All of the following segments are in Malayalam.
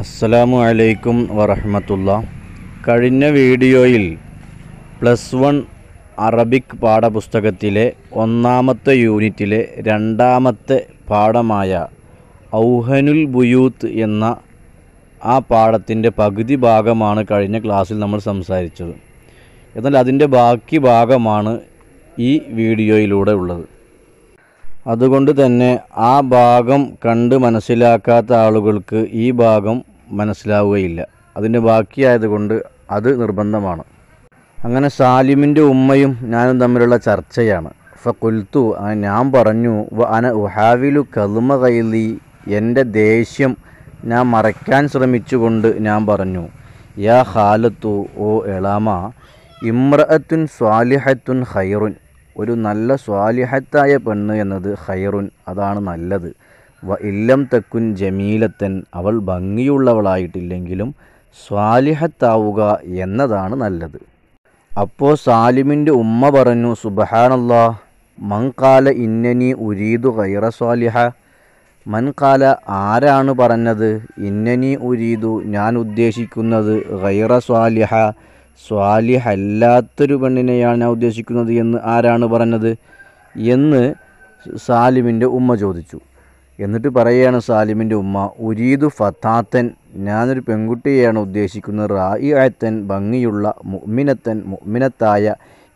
അസ്സലാമു അലൈക്കും വറഹമത്തുള്ള കഴിഞ്ഞ വീഡിയോയിൽ പ്ലസ് വൺ അറബിക് പാഠപുസ്തകത്തിലെ ഒന്നാമത്തെ യൂണിറ്റിലെ രണ്ടാമത്തെ പാഠമായ ഔഹനുൽ ബുയൂത്ത് എന്ന ആ പാഠത്തിൻ്റെ പകുതി ഭാഗമാണ് കഴിഞ്ഞ ക്ലാസ്സിൽ നമ്മൾ സംസാരിച്ചത് എന്നാൽ അതിൻ്റെ ബാക്കി ഭാഗമാണ് ഈ വീഡിയോയിലൂടെ ഉള്ളത് അതുകൊണ്ട് തന്നെ ആ ഭാഗം കണ്ട് മനസ്സിലാക്കാത്ത ആളുകൾക്ക് ഈ ഭാഗം മനസ്സിലാവുകയില്ല അതിൻ്റെ ബാക്കിയായതുകൊണ്ട് അത് നിർബന്ധമാണ് അങ്ങനെ സാലിമിൻ്റെ ഉമ്മയും ഞാനും തമ്മിലുള്ള ചർച്ചയാണ് കൊൽത്തു ഞാൻ പറഞ്ഞു അന ഉഹാവിലു കലുമ കൈലി എൻ്റെ ദേഷ്യം ഞാൻ മറയ്ക്കാൻ ശ്രമിച്ചുകൊണ്ട് ഞാൻ പറഞ്ഞു യാ ഹാലത്തു ഓ എളാമ ഇമ്രഅത്തുൻ സ്വാലിഹത്തുൻ ഹൈറുൻ ഒരു നല്ല സ്വാലിഹത്തായ പെണ്ണ് എന്നത് ഹൈറുൻ അതാണ് നല്ലത് വ ഇല്ലം തെക്കുൻ ജമീലത്തൻ അവൾ ഭംഗിയുള്ളവളായിട്ടില്ലെങ്കിലും സ്വാലിഹത്താവുക എന്നതാണ് നല്ലത് അപ്പോൾ സാലിമിൻ്റെ ഉമ്മ പറഞ്ഞു സുബഹാനല്ലാ മങ്കാല ഇന്നനി ഉരീദു ഖൈറ സ്വാലിഹ മൻകാല ആരാണ് പറഞ്ഞത് ഇന്നനി ഉരീദു ഞാൻ ഉദ്ദേശിക്കുന്നത് ഖൈറ സ്വാലിഹ സ്വാലിഹല്ലാത്തൊരു പെണ്ണിനെയാണ് ഞാൻ ഉദ്ദേശിക്കുന്നത് എന്ന് ആരാണ് പറഞ്ഞത് എന്ന് സാലിമിൻ്റെ ഉമ്മ ചോദിച്ചു എന്നിട്ട് പറയുകയാണ് സാലിമിൻ്റെ ഉമ്മ ഉരീദു ഫത്താത്തൻ ഞാനൊരു പെൺകുട്ടിയെയാണ് ഉദ്ദേശിക്കുന്നത് റായിഅത്തൻ ഭംഗിയുള്ള മുഅ്മിനത്തൻ മുഅ്മിനത്തായ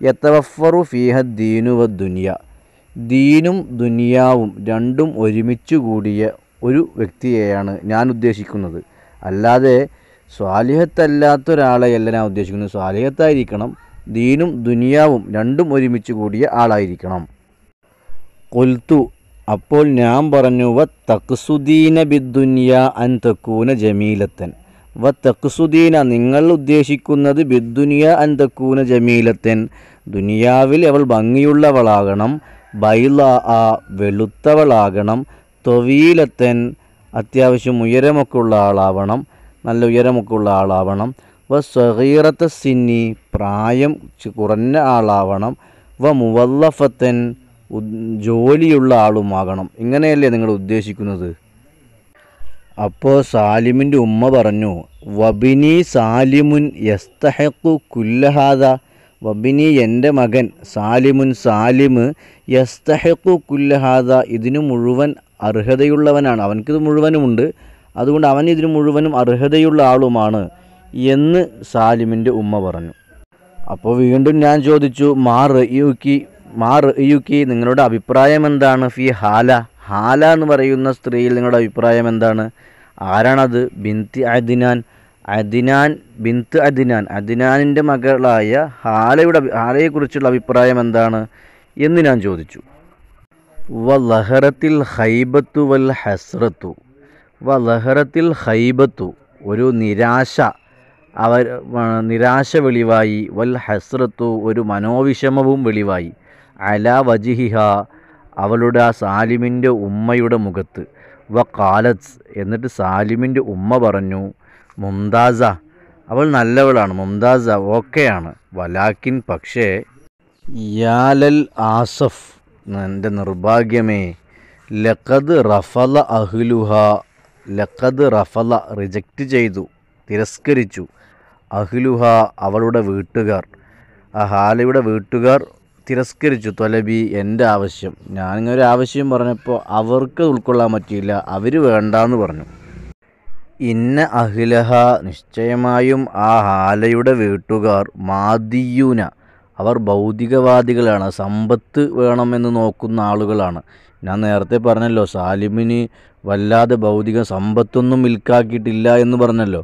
യത്തവഫറു ഫീഹ ദീനുവ ദുനിയ ദീനും ദുനിയാവും രണ്ടും ഒരുമിച്ച് കൂടിയ ഒരു വ്യക്തിയെയാണ് ഞാൻ ഉദ്ദേശിക്കുന്നത് അല്ലാതെ സ്വാലിഹത്തല്ലാത്ത ഒരാളെയല്ല ഞാൻ ഉദ്ദേശിക്കുന്നത് സ്വാലിഹത്തായിരിക്കണം ദീനും ദുനിയാവും രണ്ടും ഒരുമിച്ച് കൂടിയ ആളായിരിക്കണം കൊൽത്തു അപ്പോൾ ഞാൻ പറഞ്ഞു വ തക്സുദീന ബിദ്ദുനിയ അൻ തക്കൂന ജമീലത്തൻ വ തക്സുദീന നിങ്ങൾ ഉദ്ദേശിക്കുന്നത് ബിദ്ദുനിയ അൻ തക്കൂന ജമീലത്തൻ ദുനിയാവിൽ അവൾ ഭംഗിയുള്ളവളാകണം ബൈല ആ വെളുത്തവളാകണം തൊവീലത്തൻ അത്യാവശ്യം ഉയരമൊക്കെ ഉള്ള ആളാവണം നല്ല ഉയരമൊക്കെ ഉള്ള ആളാവണം വ സഹീറത്ത് സിന്നി പ്രായം കുറഞ്ഞ ആളാവണം വ മുവല്ലഫത്തൻ ജോലിയുള്ള ആളുമാകണം ഇങ്ങനെയല്ലേ നിങ്ങൾ ഉദ്ദേശിക്കുന്നത് അപ്പോൾ സാലിമിൻ്റെ ഉമ്മ പറഞ്ഞു വബിനി സാലിമുൻ യസ്തഹക്കു കുല്ലഹാദ വബിനി എൻ്റെ മകൻ സാലിമുൻ സാലിമ് യസ്തഹക്കു കുല്ലഹാദ ഇതിനു മുഴുവൻ അർഹതയുള്ളവനാണ് അവനക്കിത് മുഴുവനുമുണ്ട് അതുകൊണ്ട് അവൻ ഇതിന് മുഴുവനും അർഹതയുള്ള ആളുമാണ് എന്ന് സാലിമിൻ്റെ ഉമ്മ പറഞ്ഞു അപ്പോൾ വീണ്ടും ഞാൻ ചോദിച്ചു മാ റയുക്കി മാ റയുക്കി നിങ്ങളുടെ അഭിപ്രായം എന്താണ് ഫി ഹാല ഹാല എന്ന് പറയുന്ന സ്ത്രീയിൽ നിങ്ങളുടെ അഭിപ്രായം എന്താണ് ആരാണത് ബിന്തി അദിനാൻ അദിനാൻ ബിന്ത് അദിനാൻ അദിനാനിൻ്റെ മകളായ ഹാലയുടെ ഹാലയെക്കുറിച്ചുള്ള അഭിപ്രായം എന്താണ് എന്ന് ഞാൻ ചോദിച്ചു വ ലഹറത്തിൽ ഹൈബത്തു വൽ ഹസ്രത്തു വലഹറത്തിൽ ഹൈബത്തു ഒരു നിരാശ അവർ നിരാശ വെളിവായി വൽ ഹസ്രത്തു ഒരു മനോവിഷമവും വെളിവായി അല വജിഹിഹ അവളുടെ ആ സാലിമിൻ്റെ ഉമ്മയുടെ മുഖത്ത് വ കാലത്ത് എന്നിട്ട് സാലിമിൻ്റെ ഉമ്മ പറഞ്ഞു മുംതാസ അവൾ നല്ലവളാണ് മുംതാസ ഓക്കെയാണ് വലാക്കിൻ പക്ഷേ യാലൽ ആസഫ് എൻ്റെ നിർഭാഗ്യമേ ലഖദ് റഫല അഹ്ലുഹ ലഖദ് റഫല റിജക്റ്റ് ചെയ്തു തിരസ്കരിച്ചു അഹ്ലുഹ അവളുടെ വീട്ടുകാർ ആ ഹാലയുടെ വീട്ടുകാർ തിരസ്കരിച്ചു തൊലബി എൻ്റെ ആവശ്യം ഞാനിങ്ങനെ ഒരു ആവശ്യം പറഞ്ഞപ്പോൾ അവർക്ക് ഉൾക്കൊള്ളാൻ പറ്റിയില്ല അവർ വേണ്ടാന്ന് പറഞ്ഞു ഇന്ന അഹ്ലഹ നിശ്ചയമായും ആ ഹാലയുടെ വീട്ടുകാർ മാദിയൂന അവർ ഭൗതികവാദികളാണ് സമ്പത്ത് വേണമെന്ന് നോക്കുന്ന ആളുകളാണ് ഞാൻ നേരത്തെ പറഞ്ഞല്ലോ സാലിമിന് വല്ലാതെ ഭൗതിക സമ്പത്തൊന്നും മിൽക്കാക്കിയിട്ടില്ല എന്ന് പറഞ്ഞല്ലോ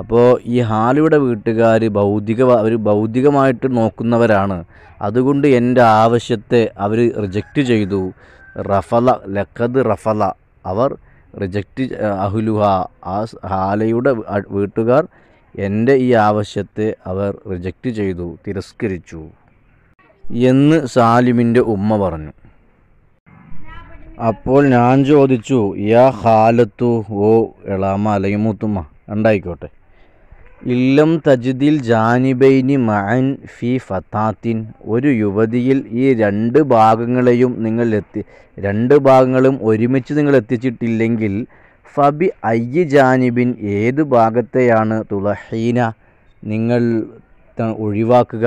അപ്പോൾ ഈ ഹാലിയുടെ വീട്ടുകാർ ഭൗതിക അവർ ഭൗതികമായിട്ട് നോക്കുന്നവരാണ് അതുകൊണ്ട് എൻ്റെ ആവശ്യത്തെ അവർ റിജക്റ്റ് ചെയ്തു റഫല ലഖദ് റഫല അവർ റിജക്റ്റ് അഹുലുഹ ആ ഹാലയുടെ വീട്ടുകാർ എൻ്റെ ഈ ആവശ്യത്തെ അവർ റിജക്റ്റ് ചെയ്തു തിരസ്കരിച്ചു എന്ന് സാലിമിൻ്റെ ഉമ്മ പറഞ്ഞു അപ്പോൾ ഞാൻ ചോദിച്ചു യാ ഹാലത്തു ഓ എളാമ അലൈ മൂത്തുമ്മ ഉണ്ടായിക്കോട്ടെ ഇല്ലം തജിദിൽ ജാനിബൈനി മഅൻ ഫി ഫത്താത്തിൻ ഒരു യുവതിയിൽ ഈ രണ്ട് ഭാഗങ്ങളെയും നിങ്ങൾ എത്തി രണ്ട് ഭാഗങ്ങളും ഒരുമിച്ച് നിങ്ങൾ എത്തിച്ചിട്ടില്ലെങ്കിൽ ഫബി അയ്യ ജാനിബിൻ ഏത് ഭാഗത്തെയാണ് തുളഹീന നിങ്ങൾ ഒഴിവാക്കുക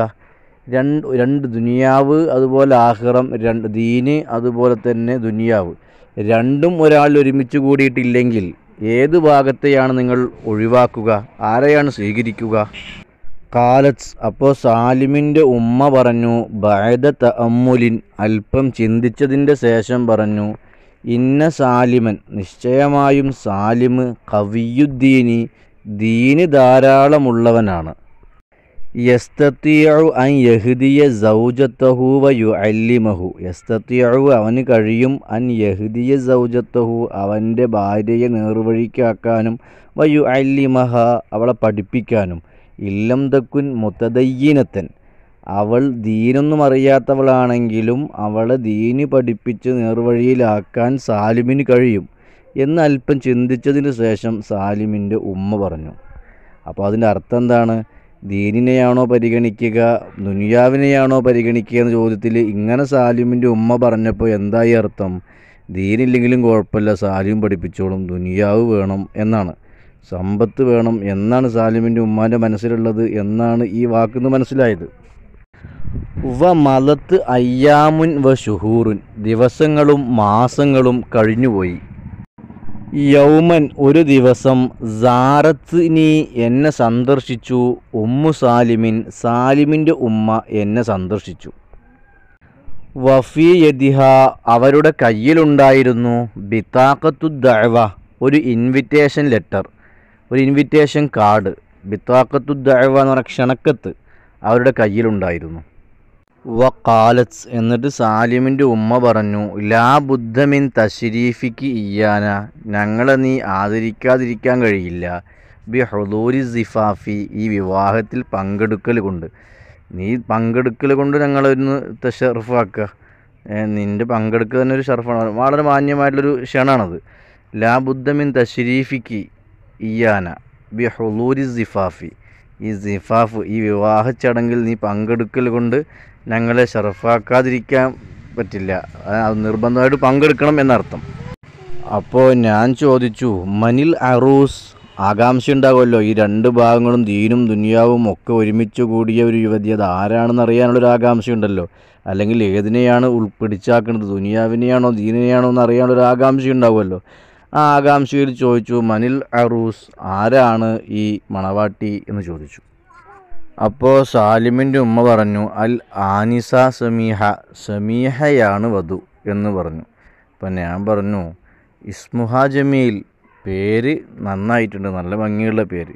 രണ്ട് രണ്ട് ദുനിയാവ് അതുപോലെ ആഹ്റം രണ്ട് ദീന് അതുപോലെ തന്നെ ദുനിയാവ് രണ്ടും ഒരാൾ ഒരുമിച്ച് കൂടിയിട്ടില്ലെങ്കിൽ ഏത് ഭാഗത്തെയാണ് നിങ്ങൾ ഒഴിവാക്കുക ആരെയാണ് സ്വീകരിക്കുക കാലത്ത് അപ്പോൾ സാലിമിൻ്റെ ഉമ്മ പറഞ്ഞു ബഴദ തഅമ്മുലിൻ അല്പം ചിന്തിച്ചതിൻ്റെ ശേഷം പറഞ്ഞു ഇന്ന സാലിമൻ നിശ്ചയമായും സാലിമ് കവിയുദ്ദീനി ദീന് ധാരാളമുള്ളവനാണ് യസ്തത്തിയഴു അൻ യഹുദിയ സൗജത്തഹൂവ യു അല്ലിമഹു യസ്തത്തിയഴു അവന് കഴിയും അൻ യഹുദിയ സൗജത്തഹു അവൻ്റെ ഭാര്യയെ നേർവഴിക്കാക്കാനും വ അല്ലിമഹ അവളെ പഠിപ്പിക്കാനും ഇല്ലം തക്കുൻ മുത്തദയ്യീനത്തൻ അവൾ ദീനൊന്നും അറിയാത്തവളാണെങ്കിലും അവളെ ദീന് പഠിപ്പിച്ച് നേർവഴിയിലാക്കാൻ സാലിമിന് കഴിയും എന്ന് അല്പം ചിന്തിച്ചതിന് ശേഷം സാലിമിൻ്റെ ഉമ്മ പറഞ്ഞു അപ്പോൾ അതിൻ്റെ അർത്ഥം എന്താണ് ദീനിനെയാണോ പരിഗണിക്കുക ദുനിയാവിനെയാണോ പരിഗണിക്കുക എന്ന ചോദ്യത്തിൽ ഇങ്ങനെ സാലിമിൻ്റെ ഉമ്മ പറഞ്ഞപ്പോൾ എന്തായി അർത്ഥം ദീനില്ലെങ്കിലും കുഴപ്പമില്ല സാലിം പഠിപ്പിച്ചോളും ദുനിയാവ് വേണം എന്നാണ് സമ്പത്ത് വേണം എന്നാണ് സാലിമിൻ്റെ ഉമ്മാൻ്റെ മനസ്സിലുള്ളത് എന്നാണ് ഈ വാക്കിന്ന് മനസ്സിലായത് വ അയ്യാമുൻ വ ഷുഹൂറുൻ ദിവസങ്ങളും മാസങ്ങളും കഴിഞ്ഞുപോയി യൗമൻ ഒരു ദിവസം നീ എന്നെ സന്ദർശിച്ചു ഉമ്മു സാലിമിൻ സാലിമിൻ്റെ ഉമ്മ എന്നെ സന്ദർശിച്ചു വഫി യദിഹ അവരുടെ കയ്യിലുണ്ടായിരുന്നു ബിത്താക്കത്തു ദഴവ ഒരു ഇൻവിറ്റേഷൻ ലെറ്റർ ഒരു ഇൻവിറ്റേഷൻ കാർഡ് ബിത്താക്കത്തു ദഴവ എന്ന് പറഞ്ഞ ക്ഷണക്കത്ത് അവരുടെ കയ്യിലുണ്ടായിരുന്നു വക്കാലത്ത് എന്നിട്ട് സാലിമിൻ്റെ ഉമ്മ പറഞ്ഞു ലാ ബുദ്ധമിൻ തശരീഫിക്ക് ഇയാന ഞങ്ങളെ നീ ആദരിക്കാതിരിക്കാൻ കഴിയില്ല ബി ഹുദൂരി സിഫാഫി ഈ വിവാഹത്തിൽ പങ്കെടുക്കൽ കൊണ്ട് നീ പങ്കെടുക്കൽ കൊണ്ട് ഞങ്ങളൊന്ന് തഷറഫാക്കുക നിൻ്റെ പങ്കെടുക്കുക തന്നെ ഒരു ഷർഫാണ് വളരെ മാന്യമായിട്ടുള്ളൊരു ക്ഷണാണത് ലാ ബുദ്ധമിൻ തശരീഫിക്ക് ഇയാന ബി ഹുദൂരി സിഫാഫി ഈ സിഫാഫ് ഈ വിവാഹ ചടങ്ങിൽ നീ പങ്കെടുക്കൽ കൊണ്ട് ഞങ്ങളെ ഷറഫാക്കാതിരിക്കാൻ പറ്റില്ല അത് നിർബന്ധമായിട്ട് പങ്കെടുക്കണം എന്നർത്ഥം അപ്പോൾ ഞാൻ ചോദിച്ചു മനിൽ അറൂസ് ആകാംക്ഷ ഉണ്ടാകുമല്ലോ ഈ രണ്ട് ഭാഗങ്ങളും ദീനും ദുനിയാവും ഒക്കെ ഒരുമിച്ച് കൂടിയ ഒരു യുവതി അത് ആരാണെന്ന് അറിയാനുള്ളൊരു ആകാംക്ഷ ഉണ്ടല്ലോ അല്ലെങ്കിൽ ഏതിനെയാണ് ഉൾപ്പിടിച്ചാക്കുന്നത് ദുനിയാവിനെയാണോ ദീനിനെയാണോ എന്ന് അറിയാനുള്ളൊരു ആകാംക്ഷ ഉണ്ടാകുമല്ലോ ആ ആകാംക്ഷയിൽ ചോദിച്ചു മനിൽ അറൂസ് ആരാണ് ഈ മണവാട്ടി എന്ന് ചോദിച്ചു അപ്പോൾ സാലിമിൻ്റെ ഉമ്മ പറഞ്ഞു അൽ ആനിസ സമീഹ സമീഹയാണ് വധു എന്ന് പറഞ്ഞു അപ്പം ഞാൻ പറഞ്ഞു ഇസ്മുഹ ജമീൽ പേര് നന്നായിട്ടുണ്ട് നല്ല ഭംഗിയുള്ള പേര്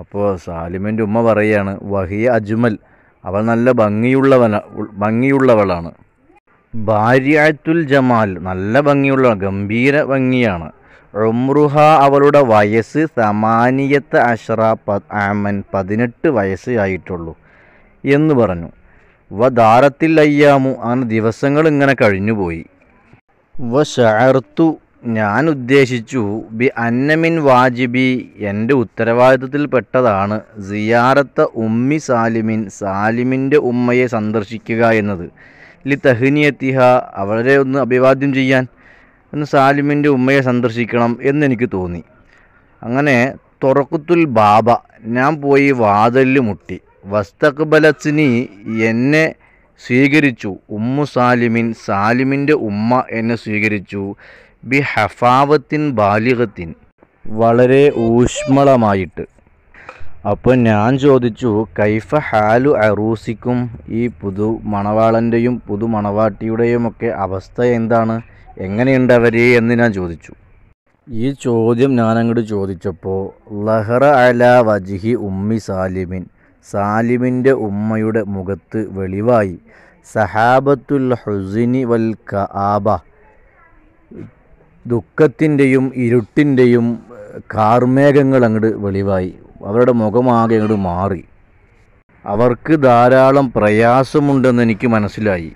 അപ്പോൾ സാലിമിൻ്റെ ഉമ്മ പറയുകയാണ് വഹിയ അജ്മൽ അവൾ നല്ല ഭംഗിയുള്ളവന ഭംഗിയുള്ളവളാണ് ഭാര്യത്തുൽ ജമാൽ നല്ല ഭംഗിയുള്ള ഗംഭീര ഭംഗിയാണ് ഉമ്രുഹ അവളുടെ വയസ്സ് സമാനിയത്ത് അഷ്റ ആമൻ പതിനെട്ട് വയസ്സ് ആയിട്ടുള്ളൂ എന്ന് പറഞ്ഞു വ അയ്യാമു അങ്ങനെ ദിവസങ്ങൾ ഇങ്ങനെ കഴിഞ്ഞുപോയി വ ഷഹർത്തു ഞാൻ ഉദ്ദേശിച്ചു ബി അന്നമിൻ വാജിബി എൻ്റെ ഉത്തരവാദിത്വത്തിൽപ്പെട്ടതാണ് സിയാറത്ത ഉമ്മി സാലിമിൻ സാലിമിൻ്റെ ഉമ്മയെ സന്ദർശിക്കുക എന്നത് ലി തഹിനിയത്തിഹ അവരെ ഒന്ന് അഭിവാദ്യം ചെയ്യാൻ എന്ന് സാലിമിൻ്റെ ഉമ്മയെ സന്ദർശിക്കണം എന്നെനിക്ക് തോന്നി അങ്ങനെ തുറക്കുത്തുൽ ബാബ ഞാൻ പോയി വാതിലിൽ മുട്ടി വസ്തക്ബലസിനി എന്നെ സ്വീകരിച്ചു ഉമ്മു സാലിമിൻ സാലിമിൻ്റെ ഉമ്മ എന്നെ സ്വീകരിച്ചു ബി ഹഫാവത്തിൻ ബാലികത്തിൻ വളരെ ഊഷ്മളമായിട്ട് അപ്പോൾ ഞാൻ ചോദിച്ചു കൈഫ ഹാലു അറൂസിക്കും ഈ പുതു മണവാളൻ്റെയും പുതു മണവാട്ടിയുടെയും ഒക്കെ അവസ്ഥ എന്താണ് എങ്ങനെയുണ്ട് അവർ എന്ന് ഞാൻ ചോദിച്ചു ഈ ചോദ്യം ഞാൻ അങ്ങോട്ട് ചോദിച്ചപ്പോൾ ലഹറ അല വജിഹി ഉമ്മി സാലിമിൻ സാലിമിൻ്റെ ഉമ്മയുടെ മുഖത്ത് വെളിവായി സഹാബത്തുൽ ഹുസിനി വൽ കആബ ദുഃഖത്തിൻ്റെയും ഇരുട്ടിൻ്റെയും കാർമേഘങ്ങൾ അങ്ങോട്ട് വെളിവായി അവരുടെ മുഖമാകെ അങ്ങോട്ട് മാറി അവർക്ക് ധാരാളം പ്രയാസമുണ്ടെന്ന് എനിക്ക് മനസ്സിലായി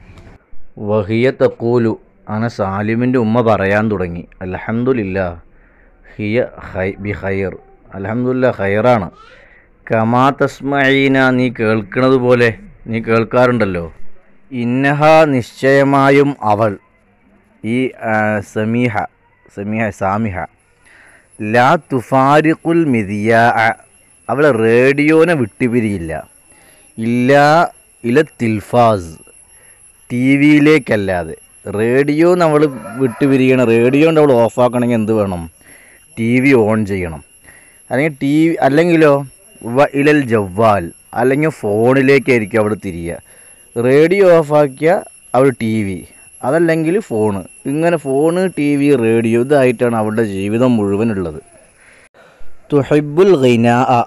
വഹിയ തക്കോലു അങ്ങനെ സാലിമിൻ്റെ ഉമ്മ പറയാൻ തുടങ്ങി അലഹമുല്ല ഹിയ ഹൈ ബി ഹയർ അലഹമുല്ല ഹയറാണ് കമാ തസ്മീന നീ കേൾക്കുന്നത് പോലെ നീ കേൾക്കാറുണ്ടല്ലോ ഇന്നഹ നിശ്ചയമായും അവൾ ഈ സമീഹ സമീഹ സാമിഹ ലാ തുഫാരിഖുൽ മിതിയ അവളെ റേഡിയോനെ വിട്ടുപിരിയില്ല ഇല്ലാ ഇല തിൽഫാസ് ടി വിയിലേക്കല്ലാതെ റേഡിയോ നമ്മൾ വിട്ടുപിരിയണം റേഡിയോ നമ്മൾ ഓഫാക്കണമെങ്കിൽ എന്ത് വേണം ടി വി ഓൺ ചെയ്യണം അല്ലെങ്കിൽ ടി വി അല്ലെങ്കിലോ വ ഇലൽ ജവ്വാൽ അല്ലെങ്കിൽ ഫോണിലേക്കായിരിക്കും അവൾ തിരിയുക റേഡിയോ ഓഫാക്കിയാൽ അവൾ ടി വി അതല്ലെങ്കിൽ ഫോണ് ഇങ്ങനെ ഫോണ് ടി വി റേഡിയോ ഇതായിട്ടാണ് അവളുടെ ജീവിതം മുഴുവനുള്ളത് തുഹൈബുൽ ആ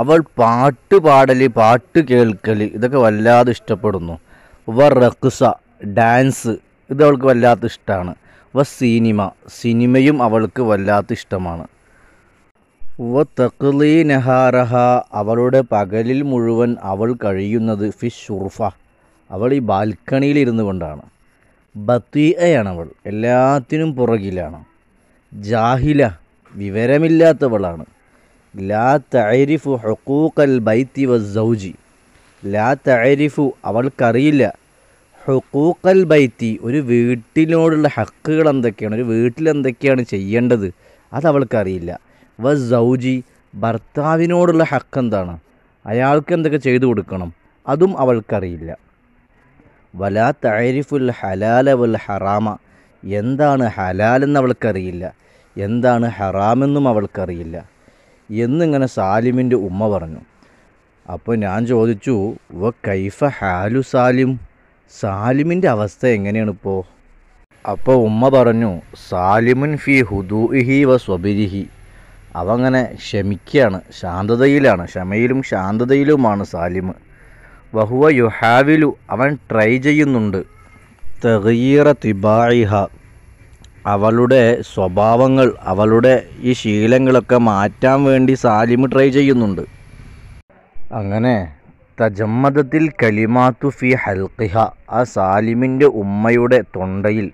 അവൾ പാട്ട് പാടൽ പാട്ട് കേൾക്കൽ ഇതൊക്കെ വല്ലാതെ ഇഷ്ടപ്പെടുന്നു വ റക്സ ഡാൻസ് ഇത് അവൾക്ക് വല്ലാത്ത ഇഷ്ടമാണ് വ സിനിമ സിനിമയും അവൾക്ക് വല്ലാത്ത ഇഷ്ടമാണ് വ തക്ലീ നെഹാറഹ അവളുടെ പകലിൽ മുഴുവൻ അവൾ കഴിയുന്നത് ഫിഷ് ഉർഫ അവൾ ഈ ബാൽക്കണിയിൽ ഇരുന്നു കൊണ്ടാണ് ബത്തീയയാണ് അവൾ എല്ലാത്തിനും പുറകിലാണ് ജാഹില വിവരമില്ലാത്തവളാണ് ലാ തരിഫു ഹുക്കൂക്കൽ ബൈത്തി വസ്സൗജി ലാ തരിഫു അവൾക്കറിയില്ല ഹുക്കൂക്കൽ ബൈത്തി ഒരു വീട്ടിനോടുള്ള ഹക്കുകൾ എന്തൊക്കെയാണ് ഒരു വീട്ടിൽ എന്തൊക്കെയാണ് ചെയ്യേണ്ടത് അത് അവൾക്കറിയില്ല വ സൗജി ഭർത്താവിനോടുള്ള ഹക്ക് എന്താണ് അയാൾക്ക് എന്തൊക്കെ ചെയ്തു കൊടുക്കണം അതും അവൾക്കറിയില്ല വലാ തഴരിഫുൽ ഹലാല വൽ ഹറാമ എന്താണ് ഹലാലെന്ന് അവൾക്കറിയില്ല എന്താണ് ഹറാമെന്നും അവൾക്കറിയില്ല എന്നിങ്ങനെ സാലിമിൻ്റെ ഉമ്മ പറഞ്ഞു അപ്പോൾ ഞാൻ ചോദിച്ചു വ കൈഫ ഹാലു സാലിം സാലിമിൻ്റെ അവസ്ഥ എങ്ങനെയാണ് ഇപ്പോൾ അപ്പോൾ ഉമ്മ പറഞ്ഞു സാലിമുൻ ഫി ഹുദൂഇഹി വ സ്വബിരിഹി അവങ്ങനെ ക്ഷമിക്കുകയാണ് ശാന്തതയിലാണ് ക്ഷമയിലും ശാന്തതയിലുമാണ് സാലിമ് വഹുവ യുഹാവിലു അവൻ ട്രൈ ചെയ്യുന്നുണ്ട് തെഗീറ തിബായിഹ അവളുടെ സ്വഭാവങ്ങൾ അവളുടെ ഈ ശീലങ്ങളൊക്കെ മാറ്റാൻ വേണ്ടി സാലിം ട്രൈ ചെയ്യുന്നുണ്ട് അങ്ങനെ തജമ്മദത്തിൽ കലിമാത്തു ഫി ഹൽക്കിഹ ആ സാലിമിൻ്റെ ഉമ്മയുടെ തൊണ്ടയിൽ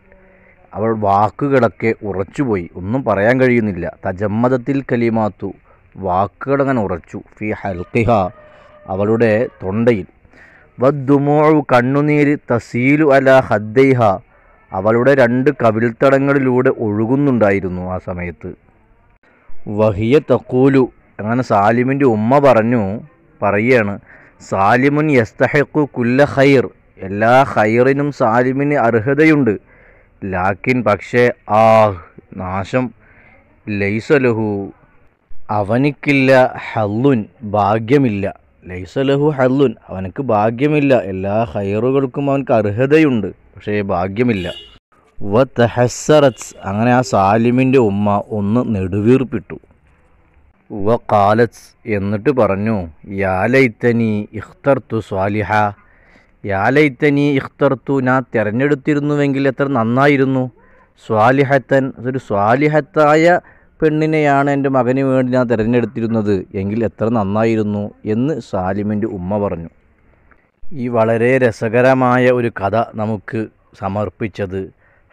അവൾ വാക്കുകളൊക്കെ ഉറച്ചുപോയി ഒന്നും പറയാൻ കഴിയുന്നില്ല തജമ്മദത്തിൽ കലിമാത്തു വാക്കുകളങ്ങനെ ഉറച്ചു ഫി ഹൽക്കിഹ അവളുടെ തൊണ്ടയിൽ വദ്ദുമോഴു കണ്ണുനീര് തസീലു അല ഹദ്ദൈഹ അവളുടെ രണ്ട് കവിൽത്തടങ്ങളിലൂടെ ഒഴുകുന്നുണ്ടായിരുന്നു ആ സമയത്ത് വഹിയ തക്കൂലു അങ്ങനെ സാലിമിൻ്റെ ഉമ്മ പറഞ്ഞു പറയാണ് സാലിമുൻ യസ്തഹക്കു കുല്ല ഖൈർ എല്ലാ ഖൈറിനും സാലിമിന് അർഹതയുണ്ട് ലാക്കിൻ പക്ഷേ ആ നാശം ലൈസലഹു അവനിക്കില്ല ഹല്ലുൻ ഭാഗ്യമില്ല ലൈസലഹു ഹല്ലുൻ അവനക്ക് ഭാഗ്യമില്ല എല്ലാ ഹൈറുകൾക്കും അവനക്ക് അർഹതയുണ്ട് പക്ഷേ ഭാഗ്യമില്ല വ തെഹസറത്സ് അങ്ങനെ ആ സാലിമിൻ്റെ ഉമ്മ ഒന്ന് നെടുവീർപ്പിട്ടു വ കാലത്സ് എന്നിട്ട് പറഞ്ഞു യാലൈത്തനി ഇഖ്തർത്തു സ്വാലിഹ യാലൈത്തനി ഇഖ്തർത്തു ഞാൻ തിരഞ്ഞെടുത്തിരുന്നുവെങ്കിൽ എത്ര നന്നായിരുന്നു സ്വാലിഹത്തൻ അതൊരു സ്വാലിഹത്തായ പെണ്ണിനെയാണ് എൻ്റെ മകന് വേണ്ടി ഞാൻ തിരഞ്ഞെടുത്തിരുന്നത് എങ്കിൽ എത്ര നന്നായിരുന്നു എന്ന് സാലിമിൻ്റെ ഉമ്മ പറഞ്ഞു ഈ വളരെ രസകരമായ ഒരു കഥ നമുക്ക് സമർപ്പിച്ചത്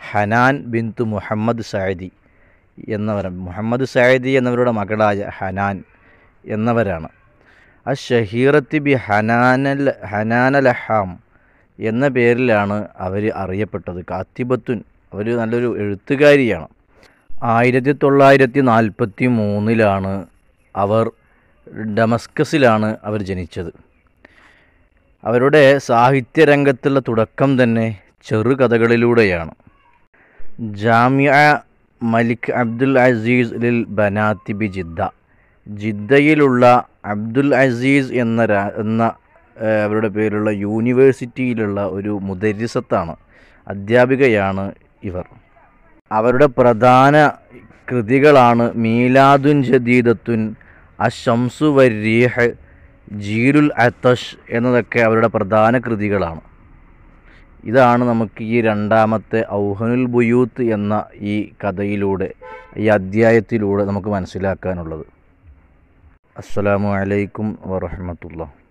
ഹനാൻ ബിന്തു മുഹമ്മദ് സയദി എന്നവർ മുഹമ്മദ് സയദി എന്നവരുടെ മകളായ ഹനാൻ എന്നവരാണ് ആ ഷഹീറത്തി ബി ഹനാനൽ ഹനാനലഹാം എന്ന പേരിലാണ് അവർ അറിയപ്പെട്ടത് കാത്തിബത്തുൻ അവർ നല്ലൊരു എഴുത്തുകാരിയാണ് ആയിരത്തി തൊള്ളായിരത്തി നാൽപ്പത്തി മൂന്നിലാണ് അവർ ഡമസ്കസിലാണ് അവർ ജനിച്ചത് അവരുടെ സാഹിത്യരംഗത്തുള്ള തുടക്കം തന്നെ ചെറുകഥകളിലൂടെയാണ് ജാമ്യ മലിക് അബ്ദുൽ അസീസ് ലിൽ ബനാത്തി ബി ജിദ്ദ ജിദ്ദയിലുള്ള അബ്ദുൽ അസീസ് എന്ന എന്ന അവരുടെ പേരുള്ള യൂണിവേഴ്സിറ്റിയിലുള്ള ഒരു മുദരിസത്താണ് അധ്യാപികയാണ് ഇവർ അവരുടെ പ്രധാന കൃതികളാണ് മീലാദുൻ ജദീദത്തുൻ ഷംസു വരീഹ് ജീരുൽ അത്തഷ് എന്നതൊക്കെ അവരുടെ പ്രധാന കൃതികളാണ് ഇതാണ് നമുക്ക് ഈ രണ്ടാമത്തെ ഔഹനുൽ ബുയൂത്ത് എന്ന ഈ കഥയിലൂടെ ഈ അധ്യായത്തിലൂടെ നമുക്ക് മനസ്സിലാക്കാനുള്ളത് അസ്സലാമു അലൈക്കും വറഹമത്തുള്ള